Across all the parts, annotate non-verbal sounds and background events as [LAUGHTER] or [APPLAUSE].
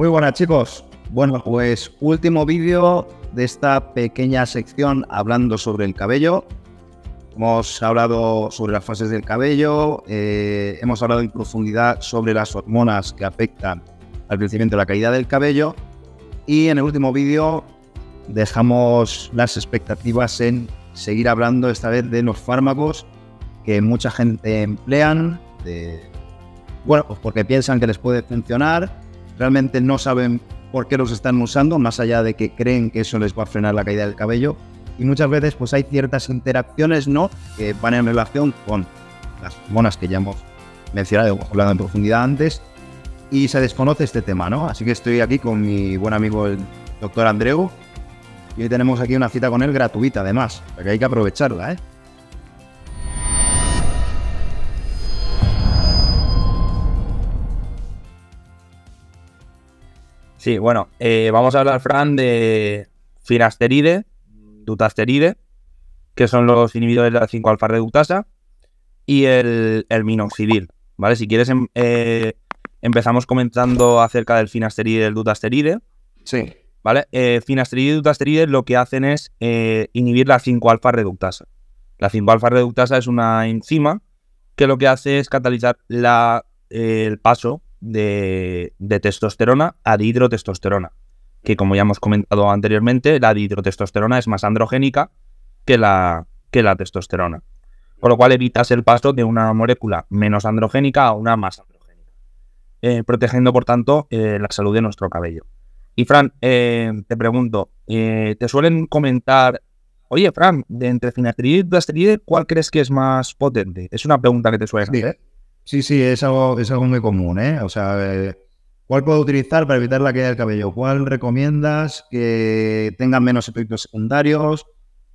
Muy buenas chicos. Bueno, pues último vídeo de esta pequeña sección hablando sobre el cabello. Hemos hablado sobre las fases del cabello, eh, hemos hablado en profundidad sobre las hormonas que afectan al crecimiento y la caída del cabello y en el último vídeo dejamos las expectativas en seguir hablando esta vez de los fármacos que mucha gente emplean, bueno, pues porque piensan que les puede funcionar realmente no saben por qué los están usando, más allá de que creen que eso les va a frenar la caída del cabello. Y muchas veces pues hay ciertas interacciones ¿no? que van en relación con las monas que ya hemos mencionado, o hablado en profundidad antes, y se desconoce este tema, ¿no? Así que estoy aquí con mi buen amigo el doctor Andreu, y hoy tenemos aquí una cita con él gratuita además, que hay que aprovecharla, ¿eh? Sí, bueno, eh, vamos a hablar, Fran, de finasteride, dutasteride, que son los inhibidores de la 5-alfa-reductasa, y el, el, minoxidil, ¿vale? Si quieres, em, eh, empezamos comentando acerca del finasteride y el dutasteride. Sí. ¿Vale? Eh, finasteride y dutasteride lo que hacen es inhibir la 5-alfa-reductasa. La 5-alfa-reductasa es una enzima que lo que hace es catalizar el paso de, testosterona a dihidrotestosterona, que como ya hemos comentado anteriormente, la dihidrotestosterona es más androgénica que la, que la testosterona, con lo cual evitas el paso de una molécula menos androgénica a una más androgénica, eh, protegiendo por tanto eh, la salud de nuestro cabello. Y Fran, eh, te pregunto, ¿te suelen comentar oye, Fran, de entre finasteride y plasteride, ¿cuál crees que es más potente? Es una pregunta que te suelen hacer. Sí, sí, es algo, es algo muy común, ¿eh? O sea, eh, ¿cuál puedo utilizar para evitar la caída del cabello? ¿Cuál recomiendas que tenga menos efectos secundarios,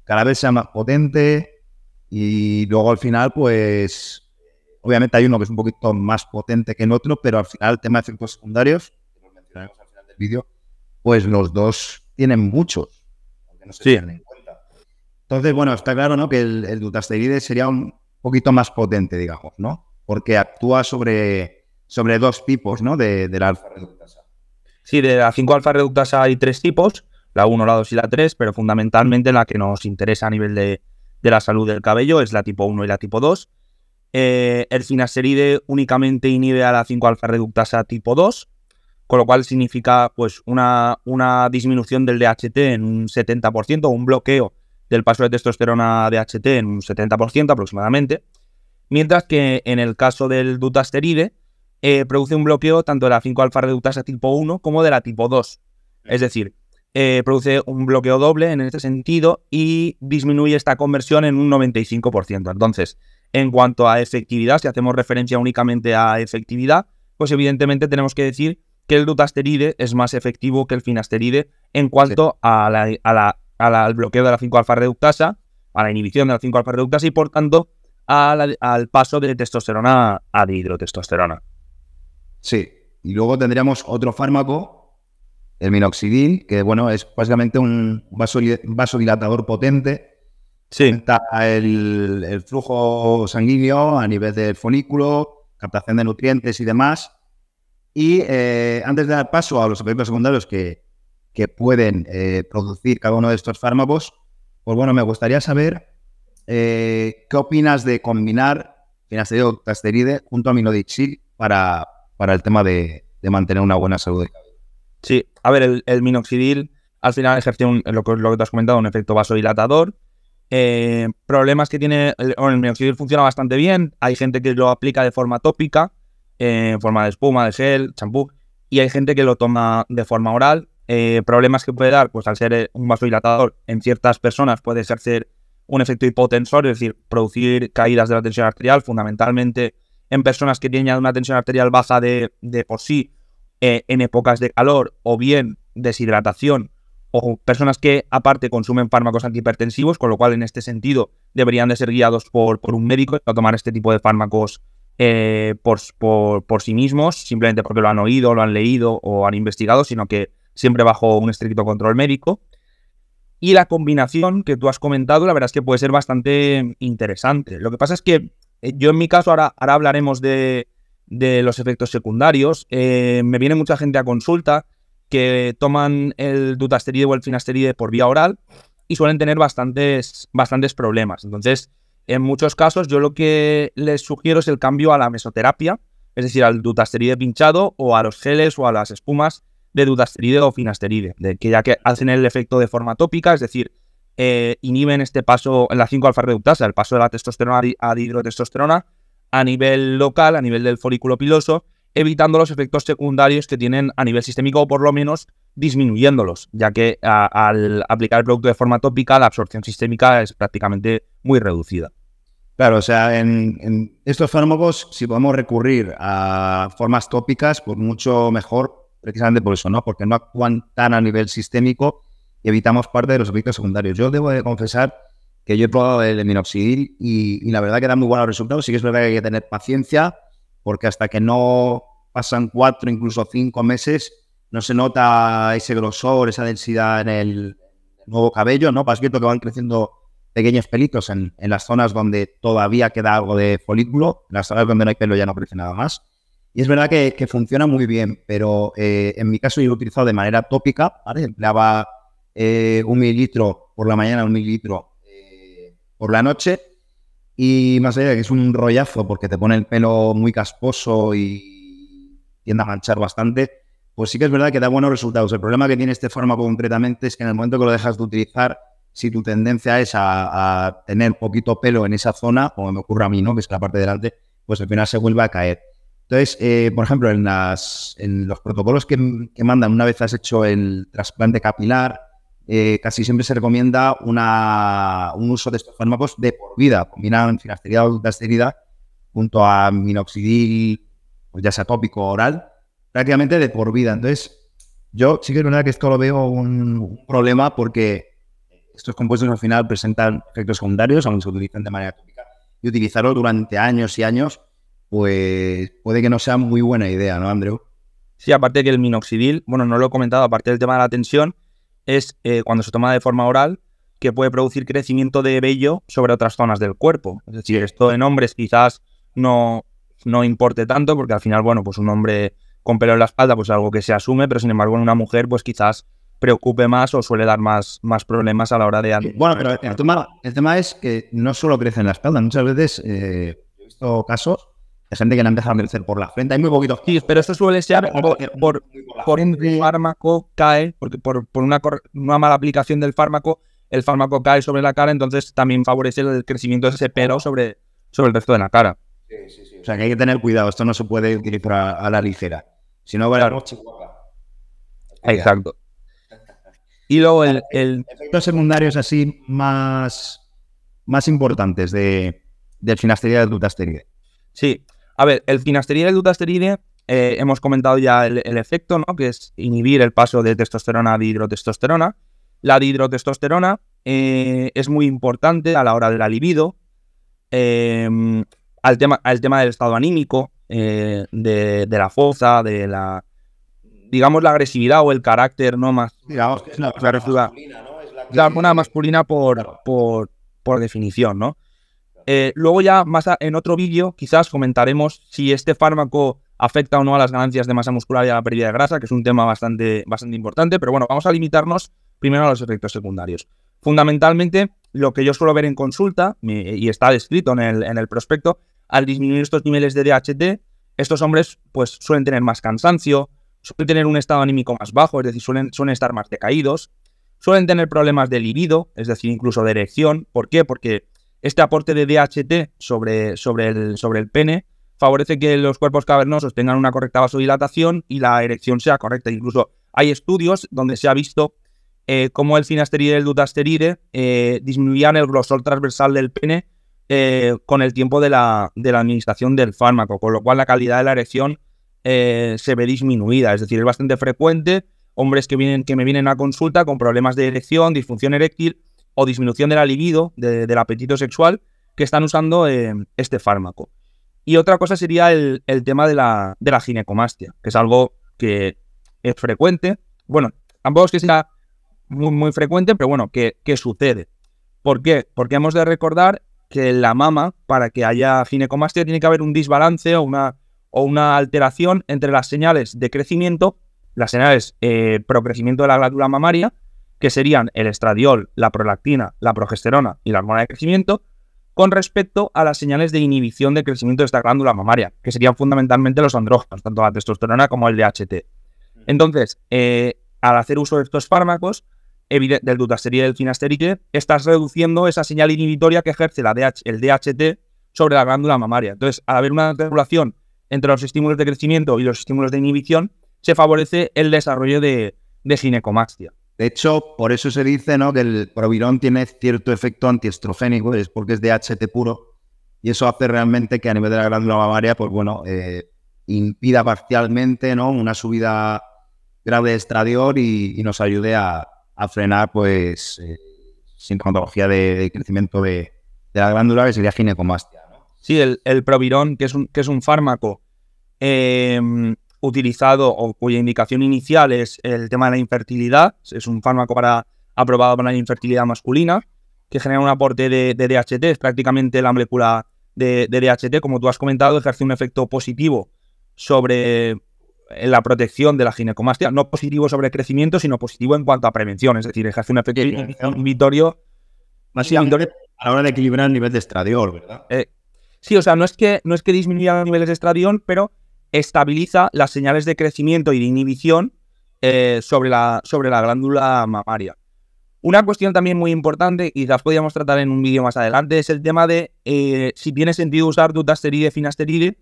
cada vez sea más potente? Y luego al final, pues, obviamente hay uno que es un poquito más potente que el otro, pero al final el tema de efectos secundarios, que los mencionaremos al final del vídeo, pues los dos tienen muchos, sí. Entonces, bueno, está claro, ¿no? Que el, el dutasteride sería un poquito más potente, digamos, ¿no? porque actúa sobre, sobre dos tipos ¿no? de, la alfa reductasa. Sí, de la 5 alfa reductasa hay tres tipos, la 1, la 2 y la 3, pero fundamentalmente la que nos interesa a nivel de, la salud del cabello es la tipo 1 y la tipo 2. Eh, el finasteride únicamente inhibe a la 5 alfa reductasa tipo 2, con lo cual significa pues, una, una disminución del DHT en un 70%, un bloqueo del paso de testosterona a DHT en un 70% aproximadamente. Mientras que en el caso del dutasteride, eh, produce un bloqueo tanto de la 5-alfa reductasa tipo 1 como de la tipo 2. Es decir, eh, produce un bloqueo doble en este sentido y disminuye esta conversión en un 95%. Entonces, en cuanto a efectividad, si hacemos referencia únicamente a efectividad, pues evidentemente tenemos que decir que el dutasteride es más efectivo que el finasteride en cuanto al bloqueo de la 5-alfa reductasa, a la inhibición de la 5-alfa reductasa y por tanto al, paso de testosterona a dihidrotestosterona. Sí, y luego tendríamos otro fármaco, el minoxidil, que bueno, es básicamente un vasodilatador potente. Sí. el, flujo sanguíneo a nivel del folículo, captación de nutrientes y demás. Y eh, antes de dar paso a los efectos secundarios que, que pueden eh, producir cada uno de estos fármacos, pues bueno, me gustaría saber eh, ¿Qué opinas de combinar finasteride tasteride junto a minoxidil para, para el tema de, mantener una buena salud? Sí, a ver, el, minoxidil al final ejerce lo, que, tú has comentado, un efecto vasodilatador. Eh, problemas que tiene, el, minoxidil funciona bastante bien, hay gente que lo aplica de forma tópica, eh, en forma de espuma, de gel, champú, y hay gente que lo toma de forma oral. problemas que puede dar, pues al ser un vasodilatador, en ciertas personas puede ejercer un efecto hipotensor, es decir, producir caídas de la tensión arterial, fundamentalmente en personas que tienen una tensión arterial baja de, de por sí, eh, en épocas de calor o bien deshidratación, o personas que aparte consumen fármacos antihipertensivos, con lo cual en este sentido deberían de ser guiados por, por un médico a tomar este tipo de fármacos eh, por, por, sí mismos, simplemente porque lo han oído, lo han leído o han investigado, sino que siempre bajo un estricto control médico. Y la combinación que tú has comentado, la verdad es que puede ser bastante interesante. Lo que pasa es que eh, yo en mi caso, ahora, hablaremos de, los efectos secundarios. Eh, me viene mucha gente a consulta que toman el dutasteride o el finasteride por vía oral y suelen tener bastantes, bastantes problemas. Entonces, en muchos casos, yo lo que les sugiero es el cambio a la mesoterapia, es decir, al dutasteride pinchado o a los geles o a las espumas de dudasteride o finasteride, que ya que hacen el efecto de forma tópica, es decir, eh, inhiben este paso en la 5-alfa reductasa, el paso de la testosterona a hidrotestosterona, a nivel local, a nivel del folículo piloso, evitando los efectos secundarios que tienen a nivel sistémico o por lo menos disminuyéndolos, ya que al aplicar el producto de forma tópica la absorción sistémica es prácticamente muy reducida. Claro, o sea, en, en estos fármacos, si podemos recurrir a formas tópicas, pues mucho mejor precisamente por eso, ¿no? Porque no actúan tan a nivel sistémico y evitamos parte de los efectos secundarios. Yo debo de confesar que yo he probado el minoxidil y, la verdad que da muy buenos resultados. Sí que es verdad que hay que tener paciencia porque hasta que no pasan cuatro, incluso cinco meses, no se nota ese grosor, esa densidad en el nuevo cabello, ¿no? Vas pues cierto que van creciendo pequeños pelitos en, en, las zonas donde todavía queda algo de folículo, en las zonas donde no hay pelo ya no crece nada más. Y es verdad que, funciona muy bien, pero eh, en mi caso yo lo he utilizado de manera tópica, ¿vale? Empleaba eh, un mililitro por la mañana, un mililitro eh, por la noche. Y más allá de que es un rollazo porque te pone el pelo muy casposo y tiende a manchar bastante, pues sí que es verdad que da buenos resultados. El problema que tiene este fármaco concretamente es que en el momento que lo dejas de utilizar, si tu tendencia es a, tener poquito pelo en esa zona, como me ocurre a mí, ¿no? que es la parte de delante, pues al final se vuelve a caer. Entonces, eh, por ejemplo, en, en los protocolos que, mandan, una vez has hecho el trasplante capilar, eh, casi siempre se recomienda un uso de estos fármacos de por vida, combinan finasterida o dutasterida junto a minoxidil, pues ya sea tópico o oral, prácticamente de por vida. Entonces, yo sí que es verdad que esto lo veo un, problema porque estos compuestos al final presentan efectos secundarios, aunque se utilizan de manera tópica. Y utilizarlo durante años y años pues puede que no sea muy buena idea, ¿no, Andrew? Sí, aparte que el minoxidil, bueno, no lo he comentado, aparte del tema de la tensión, es eh, cuando se toma de forma oral, que puede producir crecimiento de vello sobre otras zonas del cuerpo. Es decir, esto en hombres quizás no, no importe tanto, porque al final, bueno, pues un hombre con pelo en la espalda, pues es algo que se asume, pero sin embargo en una mujer, pues quizás preocupe más o suele dar más, más problemas a la hora de... Eh, bueno, pero el tema, es que no solo crece en la espalda, muchas veces eh, he visto casos gente que no han dejado de vencer por la frente. Hay muy poquitos. pero esto suele ser por, por, un fármaco cae, porque por, una, mala aplicación del fármaco, el fármaco cae sobre la cara, entonces también favorece el crecimiento de ese pelo sobre, sobre el resto de la cara. Sí, sí, sí. O sea que hay que tener cuidado, esto no se puede utilizar a, la ligera. Si no, Exacto. [LAUGHS] Y luego el, efectos secundarios así más, más importantes de, del finasteride de del dutasteride. Sí, a ver, el finasteride y el dutasteride, eh, hemos comentado ya el, efecto, ¿no? Que es inhibir el paso de testosterona a dihidrotestosterona. La dihidrotestosterona eh, es muy importante a la hora de la libido, em, al, tema, al tema del estado anímico, eh, de, la fosa, de la, digamos, la agresividad o el carácter, ¿no? Más, digamos, que la, masculina, ¿no? la, masculina por, por, por definición, ¿no? Eh, luego ya más en otro vídeo quizás comentaremos si este fármaco afecta o no a las ganancias de masa muscular y a la pérdida de grasa, que es un tema bastante, bastante importante, pero bueno, vamos a limitarnos primero a los efectos secundarios. Fundamentalmente, lo que yo suelo ver en consulta, y está descrito en el, en el prospecto, al disminuir estos niveles de DHT, estos hombres pues suelen tener más cansancio, suelen tener un estado anímico más bajo, es decir, suelen, suelen estar más decaídos, suelen tener problemas de libido, es decir, incluso de erección. ¿Por qué? Porque este aporte de DHT sobre, sobre, el, sobre el pene favorece que los cuerpos cavernosos tengan una correcta vasodilatación y la erección sea correcta. Incluso hay estudios donde se ha visto eh, cómo el finasteride y el dutasteride eh, disminuían el grosor transversal del pene eh, con el tiempo de la, de la, administración del fármaco, con lo cual la calidad de la erección eh, se ve disminuida. Es decir, es bastante frecuente hombres que, vienen, que me vienen a consulta con problemas de erección, disfunción eréctil, o disminución de la libido, del apetito sexual, que están usando eh, este fármaco. Y otra cosa sería el, tema de la, de la, ginecomastia, que es algo que es frecuente. Bueno, tampoco es que sea muy, muy frecuente, pero bueno, ¿qué sucede. ¿Por qué? Porque hemos de recordar que la mama, para que haya ginecomastia, tiene que haber un desbalance o una, o una alteración entre las señales de crecimiento, las señales eh, procrecimiento de la glándula mamaria que serían el estradiol, la prolactina, la progesterona y la hormona de crecimiento, con respecto a las señales de inhibición de crecimiento de esta glándula mamaria, que serían fundamentalmente los andrógenos, tanto la testosterona como el DHT. Entonces, eh, al hacer uso de estos fármacos, del dutasteride y del finasteride, estás reduciendo esa señal inhibitoria que ejerce la el DHT sobre la glándula mamaria. Entonces, al haber una regulación entre los estímulos de crecimiento y los estímulos de inhibición, se favorece el desarrollo de, de ginecomastia. De hecho, por eso se dice que el provirón tiene cierto efecto antiestrogénico, es porque es de HT puro, y eso hace realmente que a nivel de la glándula mamaria, pues bueno, eh, impida parcialmente ¿no? una subida grave de estradiol y, nos ayude a, frenar pues eh, sintomatología de, crecimiento de, la glándula, que sería ginecomastia. ¿no? Sí, el, provirón, que es un, que es un fármaco eh, utilizado o cuya indicación inicial es el tema de la infertilidad, es un fármaco para, aprobado para la infertilidad masculina, que genera un aporte de, DHT, es prácticamente la molécula de, DHT, como tú has comentado, ejerce un efecto positivo sobre la protección de la ginecomastia, no positivo sobre crecimiento, sino positivo en cuanto a prevención, es decir, ejerce un efecto inhibitorio. a la hora de equilibrar el nivel de estradiol, ¿verdad? Eh, sí, o sea, no es que, no es que disminuya los niveles de estradiol, pero estabiliza las señales de crecimiento y de inhibición eh, sobre, la, sobre la glándula mamaria. Una cuestión también muy importante, y las podríamos tratar en un vídeo más adelante, es el tema de eh, si tiene sentido usar dutasteride, finasteride,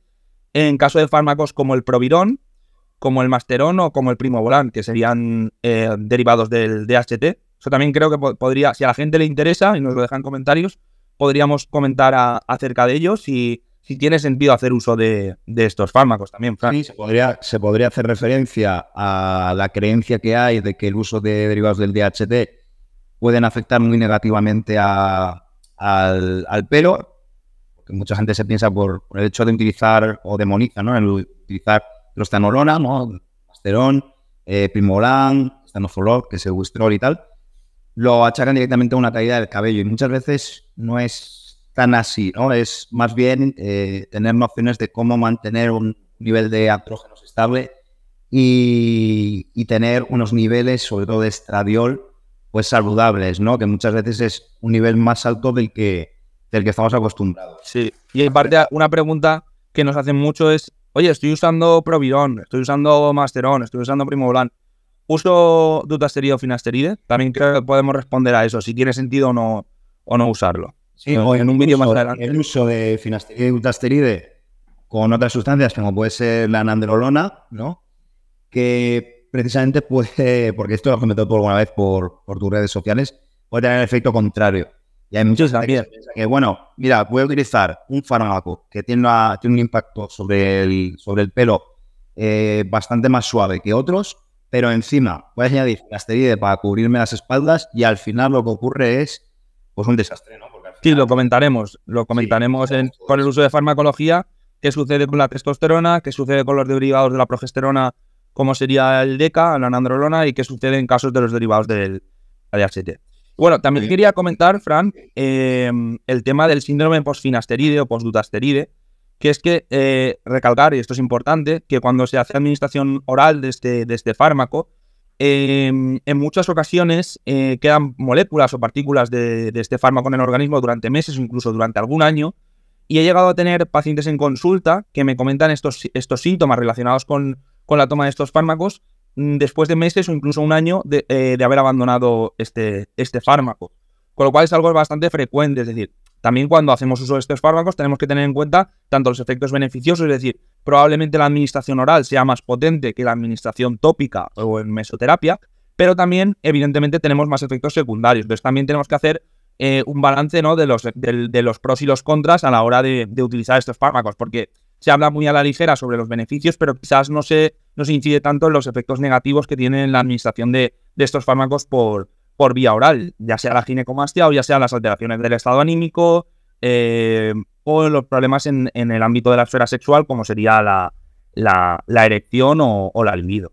en caso de fármacos como el provirón, como el masterón o como el primobolan, que serían eh, derivados del DHT. Eso también creo que podría, si a la gente le interesa y nos lo dejan en comentarios, podríamos comentar acerca de ellos y si tiene sentido hacer uso de, de estos fármacos también. Frank. Sí, se podría, se podría hacer referencia a la creencia que hay de que el uso de derivados del DHT pueden afectar muy negativamente al, al, pelo, porque mucha gente se piensa por, el hecho de utilizar o demoniza, ¿no? En utilizar prostanolona, ¿no? Asterón, eh, primolán, que es el y tal, lo achacan directamente a una caída del cabello y muchas veces no es tan así, ¿no? Es más bien eh, tener nociones de cómo mantener un nivel de andrógenos estable y, tener unos niveles, sobre todo de estradiol, pues saludables, ¿no? Que muchas veces es un nivel más alto del que, del que estamos acostumbrados. Sí, y en parte una pregunta que nos hacen mucho es, oye, estoy usando Proviron, estoy usando Masteron, estoy usando Primobolan, ¿uso dutasteride o finasteride? También creo que podemos responder a eso, si tiene sentido o no, o no usarlo. Sí, o en un vídeo más adelante. El uso de finasteride y con otras sustancias, como puede ser la nandrolona, ¿no? Que precisamente puede, [LAUGHS] porque esto lo has comentado tú alguna vez por, por tus redes sociales, puede tener el efecto contrario. Y hay muchos también que, bueno, mira, voy a utilizar un fármaco que tiene, un impacto sobre el, sobre el pelo eh, bastante más suave que otros, pero encima voy a añadir finasteride para cubrirme las espaldas y al final lo que ocurre es pues un desastre, ¿no? Sí, lo comentaremos. Lo comentaremos con el uso de farmacología, qué sucede con la testosterona, qué sucede con los derivados de la progesterona, como sería el DECA, la anandrolona, y qué sucede en casos de los derivados del ADHT. Bueno, también quería comentar, Fran, em, el tema del síndrome posfinasteride o postdutasteride, que es que eh, recalcar, y esto es importante, que cuando se hace administración oral de este, de este fármaco, Em, en muchas ocasiones eh, quedan moléculas o partículas de, este fármaco en el organismo durante meses o incluso durante algún año. Y he llegado a tener pacientes en consulta que me comentan estos, síntomas relacionados con, la toma de estos fármacos mm, después de meses o incluso un año eh, de, haber abandonado este, este fármaco. Con lo cual es algo bastante frecuente, es decir, también cuando hacemos uso de estos fármacos tenemos que tener en cuenta tanto los efectos beneficiosos, es decir, probablemente la administración oral sea más potente que la administración tópica o en mesoterapia, pero también evidentemente tenemos más efectos secundarios. Entonces también tenemos que hacer eh, un balance ¿no? de, los, de, los pros y los contras a la hora de, utilizar estos fármacos, porque se habla muy a la ligera sobre los beneficios, pero quizás no se, no se incide tanto en los efectos negativos que tienen la administración de, de estos fármacos por, por vía oral, ya sea la ginecomastia o ya sea las alteraciones del estado anímico eh, o los problemas en, el ámbito de la esfera sexual, como sería la, erección o, el la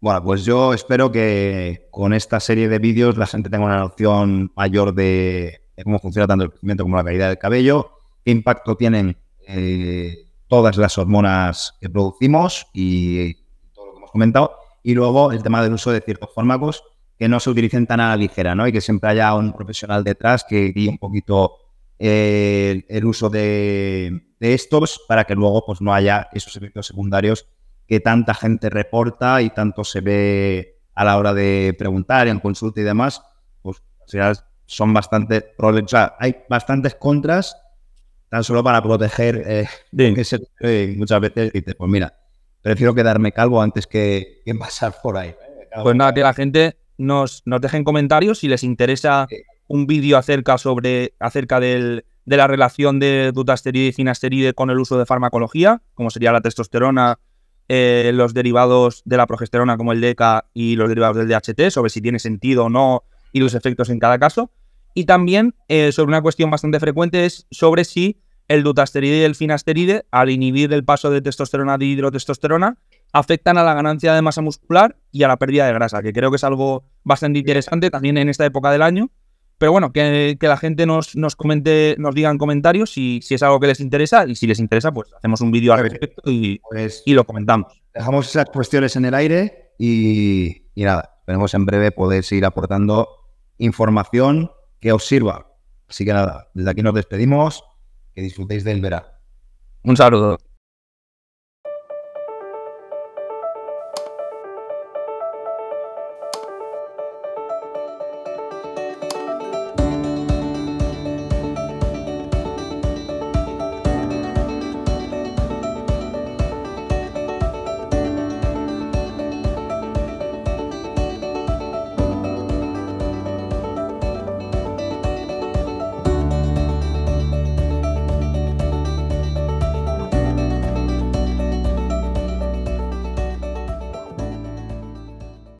Bueno, pues yo espero que con esta serie de vídeos la gente tenga una noción mayor de cómo funciona tanto el crecimiento como la calidad del cabello, qué impacto tienen eh, todas las hormonas que producimos y todo lo que hemos comentado. Y luego el tema del uso de ciertos fármacos que no se utilicen tan a la ligera, ¿no? Y que siempre haya un profesional detrás que guíe un poquito eh, el, uso de, estos para que luego pues, no haya esos efectos secundarios que tanta gente reporta y tanto se ve a la hora de preguntar en consulta y demás. Pues son bastante problemas. hay bastantes contras tan solo para proteger eh, muchas veces dices, pues mira, prefiero quedarme calvo antes que pasar por ahí. Pues nada, que la gente nos, dejen comentarios si les interesa un vídeo acerca sobre acerca de la relación de dutasteride y finasteride con el uso de farmacología, como sería la testosterona, eh, los derivados de la progesterona como el DECA y los derivados del DHT, sobre si tiene sentido o no y los efectos en cada caso. Y también eh, sobre una cuestión bastante frecuente es sobre si el dutasteride y el finasteride, al inhibir el paso de testosterona a dihidrotestosterona, afectan a la ganancia de masa muscular y a la pérdida de grasa, que creo que es algo bastante interesante también en esta época del año. Pero bueno, que, la gente nos, nos comente, nos diga en comentarios si, si, es algo que les interesa y si les interesa, pues hacemos un vídeo al pues, respecto y, pues y, lo comentamos. Dejamos esas cuestiones en el aire y, y nada, esperemos en breve poder seguir aportando información que os sirva. Así que nada, desde aquí nos despedimos, que disfrutéis del verano. Un saludo.